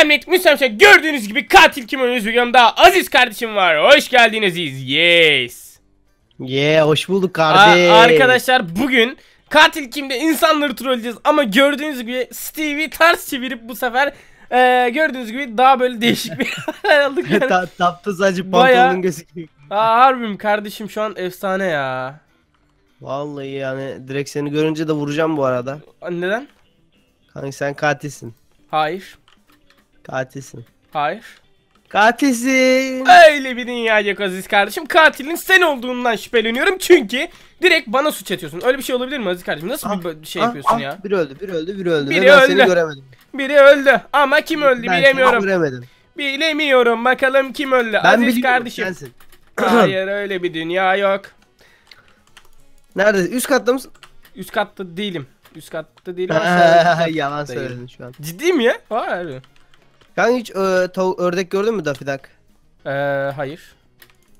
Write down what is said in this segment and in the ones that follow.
Selam milletim gördüğünüz gibi katil kim oynuyoruz videomda Aziz kardeşim var hoş geldin Aziz yes Yeah hoş bulduk kardeşim Arkadaşlar bugün katil kimde insanları trolleyeceğiz ama gördüğünüz gibi Stevie ters çevirip bu sefer ee, gördüğünüz gibi daha böyle değişik bir hal aldık yani. Ta taptı sadece pantolonun gözüküyor. Aa harbim kardeşim şu an efsane ya. Vallahi yani direkt seni görünce de vuracağım bu arada. Neden? Kanka sen katilsin. Hayır. Katilsin. Hayır. Katilsin. Öyle bir dünya yok Aziz kardeşim. Katilin sen olduğundan şüpheleniyorum çünkü direkt bana suç atıyorsun. Öyle bir şey olabilir mi Aziz kardeşim? Nasıl ah, bir şey ah, yapıyorsun ah, ya? Bir öldü, bir öldü, bir öldü. Biri ben öldü. seni göremedim. Biri öldü ama kim öldü ben bilemiyorum. Ben Bilemiyorum bakalım kim öldü. Ben Aziz kardeşim. Sensin. Hayır öyle bir dünya yok. Nerede? Üst katta mısın? Üst katta değilim. Üst katta değilim. Yalan söyledin şu an. Ciddi mi ya? Hayır. Kanka hiç ö, e, tavuk, ördek gördün mü Dafidak? Ee, hayır.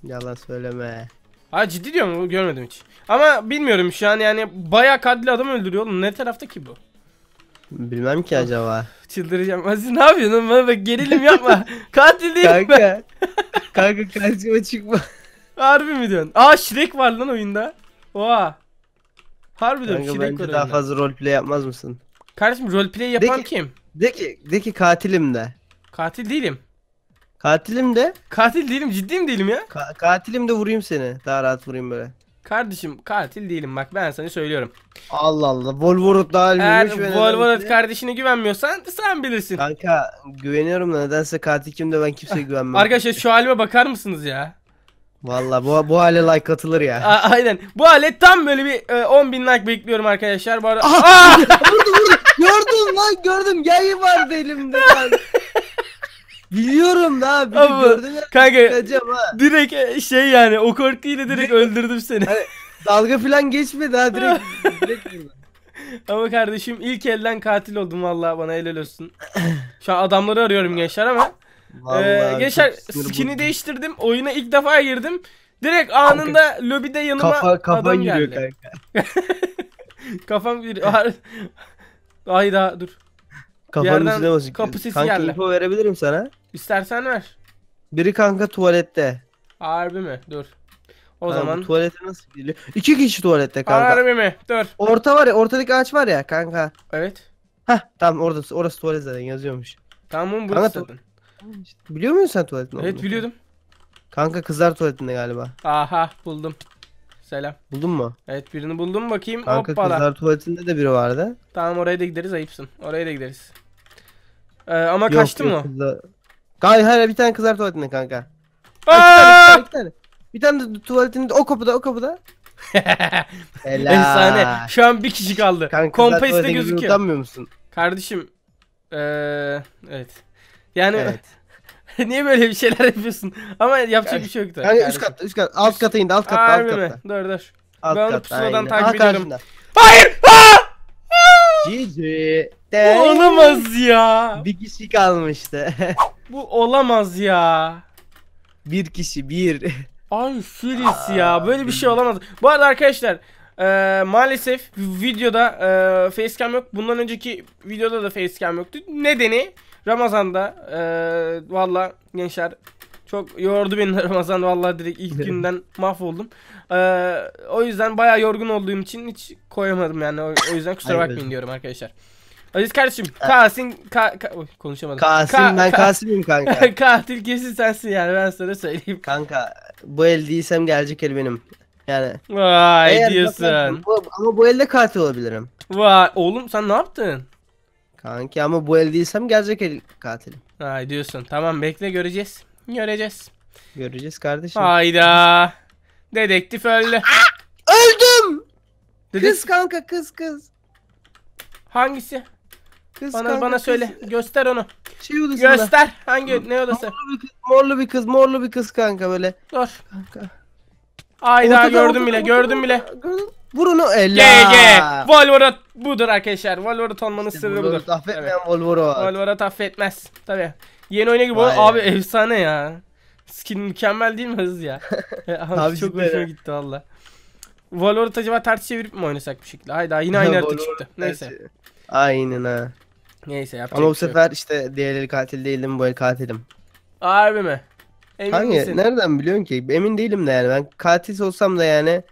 Yalan söyleme. Ha ciddi diyorum görmedim hiç. Ama bilmiyorum şu an yani baya katli adam öldürüyor oğlum. Ne tarafta ki bu? Bilmem ki acaba. Çıldıracağım. Aziz ne yapıyorsun? Bana bak gerilim yapma. Katil değilim kanka, ben. kanka karşıma çıkma. Harbi mi diyorsun? Aa Shrek var lan oyunda. Oha. Harbi diyorum Shrek var daha daha fazla roleplay yapmaz mısın? Kardeşim roleplay yapan de ki, kim? De ki, de ki katilim de. Katil değilim. Katilim de. Katil değilim ciddiyim değilim ya. Ka katilim de vurayım seni. Daha rahat vurayım böyle. Kardeşim katil değilim bak ben sana söylüyorum. Allah Allah. Volvorot daha Eğer Volvorot kardeşine güvenmiyorsan sen bilirsin. Kanka güveniyorum da nedense katil kimde ben kimseye güvenmem. Arkadaşlar şu halime bakar mısınız ya? Valla bu, bu hale like atılır ya. A aynen. Bu hale tam böyle bir e, 10 bin like bekliyorum arkadaşlar. Bu arada... Aa! Ah! Ah! vurdu vurdu. Gördüm lan gördüm. Yayı vardı elimde lan. Biliyorum da bir Ama gördün ya. Kanka acaba. direkt e, şey yani o korkuyla direkt öldürdüm seni. Hani dalga falan geçmedi ha direkt. direkt ama kardeşim ilk elden katil oldum vallahi bana helal olsun. Şu an adamları arıyorum gençler ama. Ee, gençler skin'i değiştirdim. Oyuna ilk defa girdim. Direkt anında lobide yanıma Kafa, kafa adam geliyor. geldi. kanka. Kafam bir... Hayda dur. Kafanın üstüne basın. kapı sesi kanka geldi. info verebilirim sana. İstersen ver. Biri kanka tuvalette. Harbi mi? Dur. O Kanka, zaman tuvalete nasıl giriyor? İki kişi tuvalette kanka. harbi mi? Dur. Orta var ya ortadaki ağaç var ya kanka. Evet. Hah tamam orada orası tuvalet zaten yazıyormuş. Tamam oğlum burası Kanka, zaten. Biliyor musun sen tuvaletin Evet biliyordum. Kanka kızlar tuvaletinde galiba. Aha buldum. Selam. Buldun mu? Evet birini buldum bakayım. Kanka Hoppala. kızlar tuvaletinde de biri vardı. Tamam oraya da gideriz ayıpsın. Oraya da gideriz. Ee, ama yok, kaçtı yok, mı? Kızlar... Hayır hayır bir tane kızlar tuvaletinde kanka. Aa! Ay, bir tane, bir tane. Bir tane de tuvaletinde o kapıda o kapıda. Helal. Efsane. Şu an bir kişi kaldı. Kanka, Kompas'ta gözüküyor. Utanmıyor musun? Kardeşim. Ee, evet. Yani evet. Niye böyle bir şeyler yapıyorsun? Ama yapacak yani, bir şey yok da. Yani kardeşim. üst katta üst katta alt kata indi alt kat alt kat. Mi? Dur dur. Alt ben onu pusuladan aynen. takip Aha, ediyorum. Karşında. Hayır! Cici. Olamaz ya. Bir kişi kalmıştı. Bu olamaz ya. Bir kişi bir. Ay Filiz ya böyle bir şey olamaz. Bu arada arkadaşlar e, maalesef videoda e, facecam yok. Bundan önceki videoda da facecam yoktu. Nedeni Ramazan'da e, valla gençler çok yordu beni Ramazan valla direkt ilk günden mahvoldum. Ee, o yüzden baya yorgun olduğum için hiç koyamadım yani. O, o yüzden kusura bakmayın diyorum arkadaşlar. Aziz kardeşim e- Kasim ka, ka, oy, konuşamadım. Kasim ka, ben ka, Kasim'im kanka. katil kesin sensin yani ben sana söyleyeyim. Kanka bu el değilsem gelecek el benim. Yani. Vay Eğer diyorsun. Bakarım, bu, ama bu elde katil olabilirim. Vay oğlum sen ne yaptın? Kanki ama bu el değilsem gerçek el katilim. Ay diyorsun. Tamam bekle göreceğiz. Göreceğiz. Göreceğiz kardeşim. Hayda. Dedektif öldü. Ah, ah! öldüm. Dedektif. Kız kanka kız kız. Hangisi? Kız bana kanka, bana kız. söyle. Göster onu. Şey odasında. Göster. Hangi ne odası? Morlu bir kız, morlu bir kız, morlu bir kız kanka böyle. Dur. Kanka. Ayda gördüm bile, gördüm bile. gördüm. Vurunu ella. GG. Volvorat budur arkadaşlar. Volvorat olmanın işte sırrı budur. affetmeyen evet. Volvorat. Volvorat affetmez. Tabi. Yeni oyuna gibi Vay abi ya. efsane ya. Skin mükemmel değil mi hız ya? abi çok hoşuma gitti valla. Valorant acaba ters çevirip mi oynasak bir şekilde? Hayda yine aynı harita çıktı. Neyse. Aynen ha. Neyse yapacak Ama bu şey sefer yok. işte diğer el katil değilim bu el katilim. Harbi mi? Emin Hangi? Misin? Nereden biliyorsun ki? Emin değilim de yani ben katil olsam da yani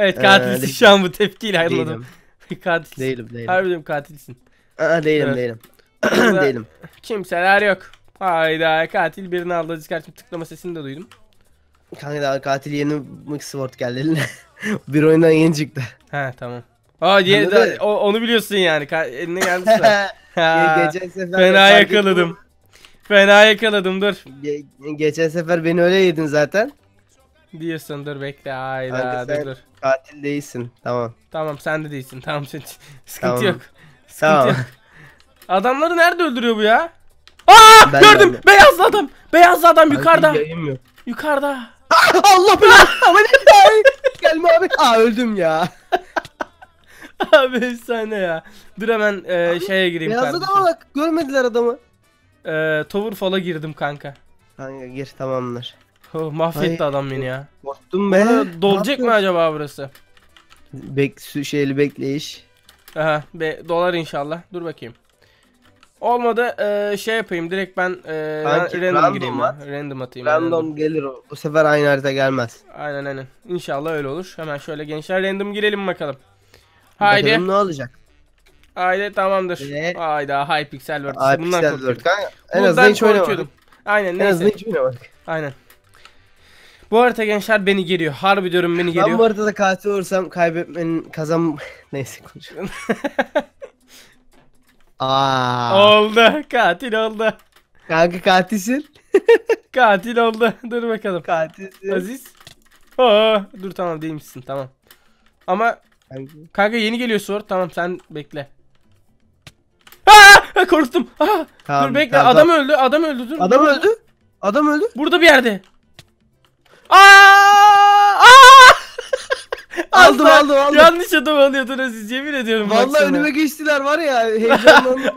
Evet ee, katilsin ee, şu an bu tepkiyle ayrıladım. katilsin. Değilim değilim. Harbiden katilsin. Aa, değilim değilim. değilim. Kimseler yok. Hayda katil birini aldı çıkartıp tıklama sesini de duydum. Kanka daha katil yeni Mixword geldi eline. bir oyundan yeni çıktı. He tamam. Aa diye da, o, onu biliyorsun yani. Ka eline gelmişler. geçen sefer fena yakaladım. Fena yakaladım dur. Ge geçen sefer beni öyle yedin zaten. Diyorsun dur bekle hayda dur dur. Katil değilsin. Tamam. Tamam sen de değilsin. Tamam sen sıkıntı tamam. yok. Sıkıntı tamam. yok. Adamları nerede öldürüyor bu ya? Aa ben gördüm. Ben Beyazlı adam. beyaz adam yukarıda. Yukarıda. Aa, Allah belanı. Aman Gelme abi. Aa öldüm ya. abi efsane ya. Dur hemen e, abi, şeye gireyim beyaz adam bak. Görmediler adamı. E, Towerfall'a girdim kanka. Kanka gir tamamdır. Oh, mahvetti Ay. adam beni ya. Korktum be. dolacak mı acaba burası? Bek şeyli bekleyiş. Aha, be, dolar inşallah. Dur bakayım. Olmadı e, şey yapayım direkt ben e, Sanki random, gireyim. Random atayım. Random, random. gelir o. Bu sefer aynı harita gelmez. Aynen aynen. İnşallah öyle olur. Hemen şöyle gençler random girelim bakalım. Haydi. Bakalım ne olacak? Haydi tamamdır. Ee, Hayda Hypixel World. Hypixel World. En azından hiç oynamadım. Aynen en neyse. En azından hiç oynamadık. Aynen. Bu arada gençler beni geliyor. Harbi diyorum beni geliyor. Ben bu arada da katil olursam kaybetmenin kazan... Neyse konuşuyorum. Aa. Oldu. Katil oldu. Kanka katilsin. katil oldu. Dur bakalım. Katilsin. Aziz. Aa, dur tamam değilmişsin tamam. Ama kanka, kanka yeni geliyor sor. Tamam sen bekle. Aa, korktum. Aa, tamam, dur bekle. Tamam, adam tamam. öldü. Adam öldü. Dur. Adam öldü. Adam öldü. Burada bir yerde. Aa! Aldım Aslan, aldım aldım. Yanlış adam alıyordunuz Aziz. yemin ediyorum. Vallahi önüme geçtiler var ya heyecanlandım.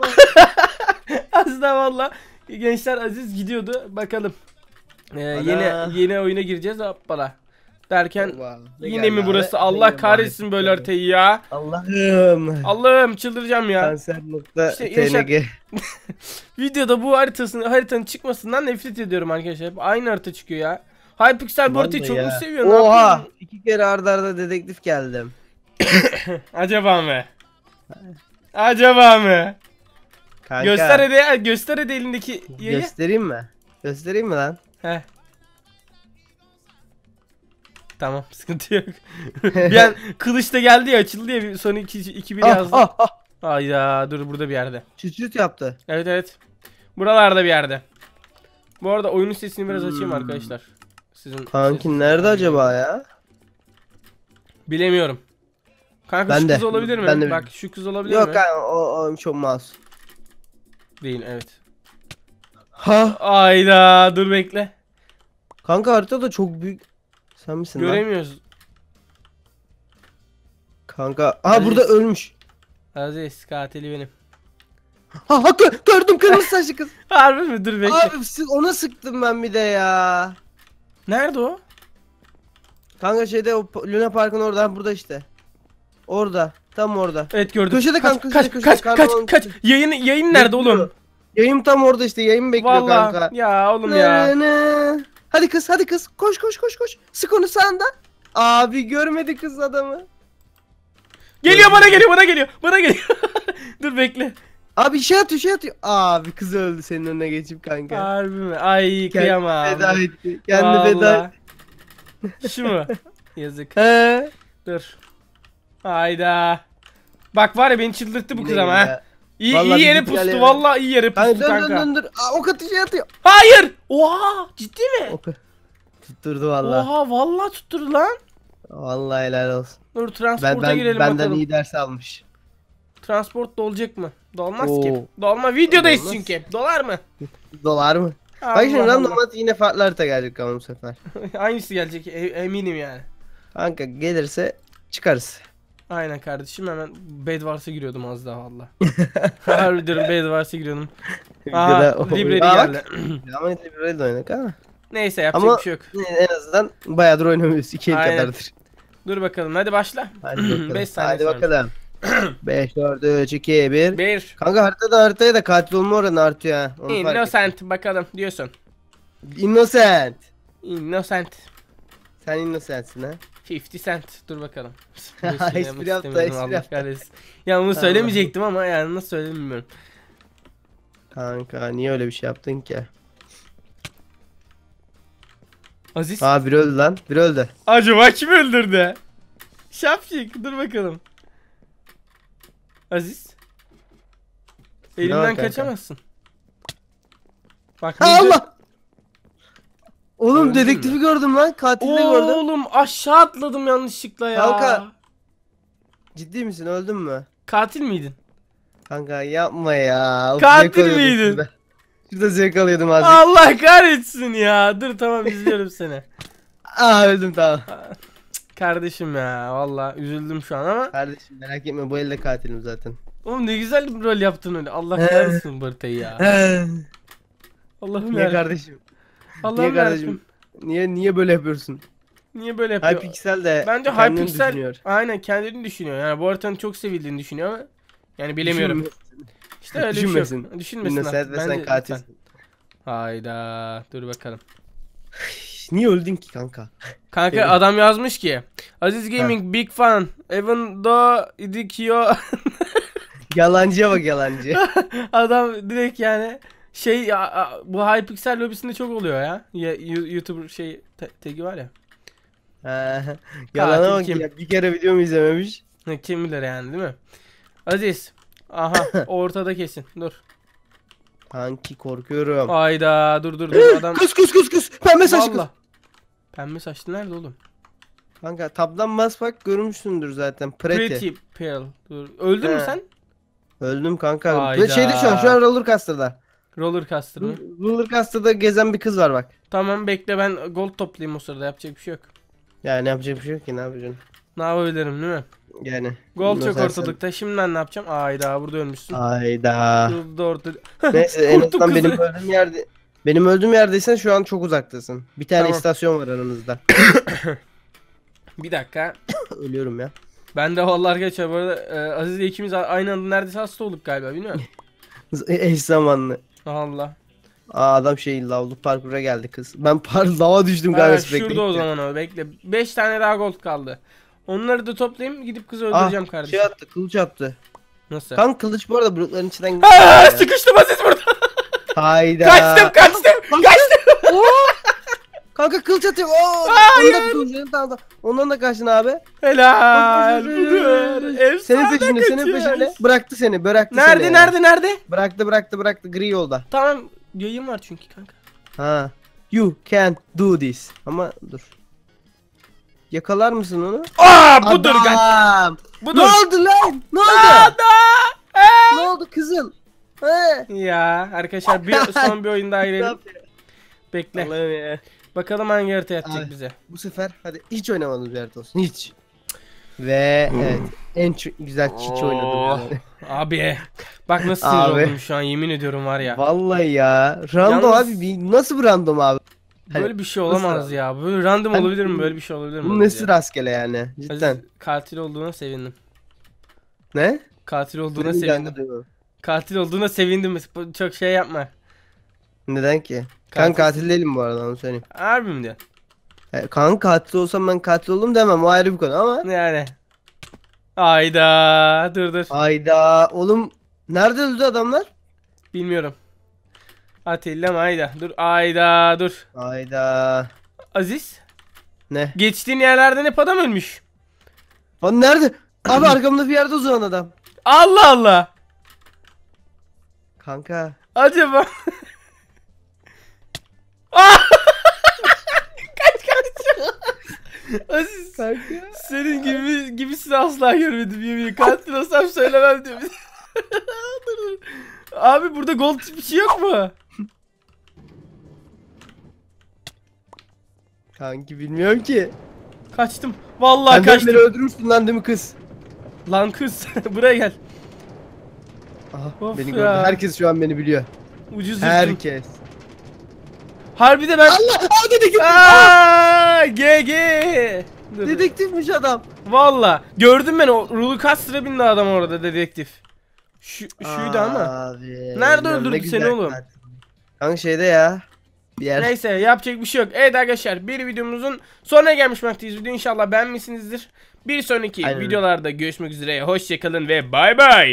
Aslında valla gençler Aziz gidiyordu. Bakalım. Ee, yeni yeni oyuna gireceğiz hoppala. Derken Allah, yine mi burası? Allah kahretsin böyle haritayı ya. Allah'ım. Allah'ım çıldıracağım ya. Kanser Videoda bu haritasının haritanın çıkmasından nefret ediyorum arkadaşlar. Hep aynı harita çıkıyor ya. Hypixel Borta'yı çok mu seviyor? Oha! İki kere arda arda dedektif geldim. Acaba mı? Acaba mı? Kanka. Göster hadi, göster hadi elindeki yayı. Göstereyim mi? Göstereyim mi lan? He. Tamam sıkıntı yok. bir an kılıç da geldi ya açıldı ya bir, son 2 2 1 ah, yazdı. Ah, ah. Ayda dur burada bir yerde. Çüt yaptı. Evet evet. Buralarda bir yerde. Bu arada oyunun sesini biraz açayım hmm. arkadaşlar. Sizin Kanki nerede acaba ya? Bilemiyorum. Kanka ben şu de. kız olabilir mi? Ben de Bak şu kız olabilir Yok, mi? Yok kanka o, o çok masum. Değil evet. Ha? Ayda dur bekle. Kanka harita da çok büyük. Sen misin Göremiyoruz. lan? Kanka. Aha Aziz. burada ölmüş. Aziz katili benim. Ha hakkı gördüm kırmızı saçlı kız. Harbi mi? Dur bekle. Abi ona sıktım ben bir de ya. Nerede o? Kanka şeyde o Luna Park'ın oradan burada işte. Orada. Tam orada. Evet gördüm. Köşede kanka. Kaç köşede, kaç köşede, kaç kaç, kaç. Yayın yayın nerede oğlum? Yayın tam orada işte. Yayın bekliyor Vallahi. kanka. Ya oğlum ya. Hadi kız hadi kız. Koş koş koş koş. Sık onu sağında. Abi görmedi kız adamı. Geliyor bana geliyor bana geliyor. Bana geliyor. Dur bekle. Abi şey atıyor şey atıyor. Abi kız öldü senin önüne geçip kanka. Harbi mi? Ay kıyamam. Kendi veda etti. Kendi Vallahi. veda Şu mu? Yazık. He. Dur. Hayda. Bak var ya beni çıldırttı bu kız ama ha. İyi, Vallahi iyi yere pustu. yani. Vallahi iyi yeri pustu Kanka dön kanka. dön dön dur. Aa, ok atıyor şey atıyor. Hayır. Oha ciddi mi? Ok. Tutturdu valla. Oha valla tutturdu lan. Valla helal olsun. Dur Ben, transporta ben, girelim benden bakalım. iyi ders almış. Transport dolacak mı? Dolmaz Oo. ki. Dolma videodayız Dolmaz. çünkü. Dolar mı? Dolar mı? Allah Bak şimdi randomat yine farklı harita gelecek ama bu sefer. Aynısı gelecek e eminim yani. Kanka gelirse çıkarız. Aynen kardeşim hemen Bedwars'a giriyordum az daha valla. Harbi diyorum Bedwars'a giriyordum. Aa Library geldi. Ama Library de oynadık ha. Neyse yapacak ama bir şey yok. en azından bayağıdır oynamıyoruz. 2 el kadardır. Dur bakalım hadi başla. Hadi bakalım. 5 saniye Hadi sonra. bakalım. 5, 4, 3, 2, 1. 1. Kanka haritada haritaya da katil olma oranı artıyor ha. Onu Innocent bakalım diyorsun. ettim. Innocent. Innocent. Sen innocentsin ha. 50 cent. Dur bakalım. Espri yaptı, espri yaptı. Ya bunu söylemeyecektim ama yani nasıl söyleyeyim bilmiyorum. Kanka niye öyle bir şey yaptın ki? Aziz. Aa biri öldü lan. Biri öldü. Acaba kim öldürdü? Şapşik dur bakalım. Aziz. Elimden kaçamazsın. Bak. Ha, Allah. Oğlum dedektifi gördüm lan. Katili de gördüm. Oğlum aşağı atladım yanlışlıkla ya. Kanka. Ciddi misin? Öldün mü? Katil miydin? Kanka yapma ya. Katil miydin? Şurada. şurada zevk alıyordum azıcık. Allah kahretsin ya. Dur tamam izliyorum seni. Aa öldüm tamam. Kardeşim ya valla üzüldüm şu an ama. Kardeşim merak etme bu elde katilim zaten. Oğlum ne güzel bir rol yaptın öyle. Allah kahretsin bırtayı ya. Allah'ım Niye yarabbim. kardeşim? Allah'ım niye kardeşim? Niye niye böyle yapıyorsun? Niye böyle yapıyor? Hypixel de Bence Hypixel düşünüyor. aynen kendini düşünüyor. Yani bu haritanın çok sevildiğini düşünüyor ama yani bilemiyorum. Düşünmesin. İşte öyle şey Düşünmesin. şey. Düşünmesin. Düşünmesin. sen katilsin. Hayda. Dur bakalım. Niye öldün ki kanka? Kanka Benim. adam yazmış ki Aziz Gaming ha. big fan even though idikyo Yalancıya bak yalancı. adam direkt yani şey bu Hypixel lobisinde çok oluyor ya. YouTuber şey tagi var ya. Yalana bak kim? ya bir kere videomu izlememiş. Kim bilir yani değil mi? Aziz. Aha ortada kesin. Dur. Kanki korkuyorum. Hayda dur dur dur adam. Kız kız kız kız. Pembe saçlı kız. Valla. Pembe saçlı nerede oğlum? Kanka tabdan bas bak görmüşsündür zaten. Pretty. Pretty pale. Dur. Öldün mü sen? Öldüm kanka. Hayda. Şeydi şu an şu an roller coaster'da. Roller coaster Roller coaster'da gezen bir kız var bak. Tamam bekle ben gold toplayayım o sırada yapacak bir şey yok. Yani yapacak bir şey yok ki ne yapacaksın? Ne yapabilirim değil mi? Yani. Gol çok sen... ortalıkta. Şimdiden ne yapacağım? Ayda burada ölmüşsün. Ayda. Burada orta... en azından benim öldüğüm yerde... Benim öldüğüm yerdeysen şu an çok uzaktasın. Bir tane tamam. istasyon var aranızda. bir dakika. Ölüyorum ya. Ben de vallahi arkadaşlar bu arada e, Aziz ile ikimiz aynı anda neredeyse hasta olduk galiba bilmiyorum. Eş zamanlı. Allah. Aa adam şey lavlu parkura geldi kız. Ben par lava düştüm galiba. Şurada o zaman o bekle. 5 tane daha gold kaldı. Onları da toplayayım gidip kızı ah, öldüreceğim ah, kardeşim. Şey attı kılıç attı. Nasıl? Kan kılıç bu arada blokların içinden Aa, sıkıştım Aziz burada. Hayda. Kaçtım kaçtım kanka, kaçtım. Oo. kanka kılıç atıyor. Hayır. Ondan da, ondan da kaçtın abi. Helal. senin peşinde kaçıyor. senin peşinde. Bıraktı seni bıraktı nerede, seni. Nerede nerede nerede? Bıraktı bıraktı bıraktı gri yolda. Tamam yayın var çünkü kanka. Ha. You can do this. Ama dur. Yakalar mısın onu? Aa budur Adam. Budur. Ne oldu lan? Ne oldu? Ada. Ee? Ne oldu kızıl? Ee? Ya arkadaşlar bir son bir oyunda daha Bekle. Bakalım hangi harita yatacak Abi, bize. Bu sefer hadi hiç oynamadığımız bir harita olsun. Hiç. Ve hmm. evet en güzel çiçi Oo. Oh. oynadım. Abi bak nasıl sinir oldum şu an yemin ediyorum var ya. Vallahi ya. Random Yalnız... abi nasıl bir random abi? Hani Böyle bir şey olamaz nasıl- ya. Böyle random Hani olabilir mi? Böyle bir şey olabilir mi? Bu nasıl rastgele yani? Aziz Cidden. katil olduğuna sevindim. Ne? Katil olduğuna Neden sevindim. Katil olduğuna sevindim. Çok şey yapma. Neden ki? Kan Katil- katil değilim bu arada onu söyleyeyim. Harbi mi diyor? E, Kan katil olsam ben katil oldum demem o ayrı bir konu ama. Yani. Ayda dur dur. Ayda oğlum nerede öldü adamlar? Bilmiyorum. Atilla Ayda. Dur Ayda dur. Ayda. Aziz. Ne? Geçtiğin yerlerden hep adam ölmüş. Lan nerede? Abi arkamda bir yerde uzanan adam. Allah Allah. Kanka. Acaba. kaç kaç. Aziz. Kanka. Senin gibi gibisini asla görmedim yemin. Katil olsam söylemem diyor. dur dur. Abi burada gold bir şey yok mu? Kanki bilmiyorum ki. Kaçtım. Vallahi Sen kaçtım. Sen öldürürsün lan değil mi kız? Lan kız buraya gel. Aha of beni gördü. Herkes şu an beni biliyor. Ucuz Herkes. Harbi de ben... Allah! Aa dedektif! Aaa! GG! Dedektifmiş adam. Valla. Gördün beni. o Rulu Kastra bindi adam orada dedektif. Şu, şuydu Abi, ama. Nerede öldürdü seni oğlum? Kanka şeyde ya yer. Neyse yapacak bir şey yok. Evet arkadaşlar bir videomuzun sonuna gelmiş bulunmaktayız. Video inşallah beğenmişsinizdir. Bir sonraki Aynen. videolarda görüşmek üzere. Hoşçakalın ve bay bay.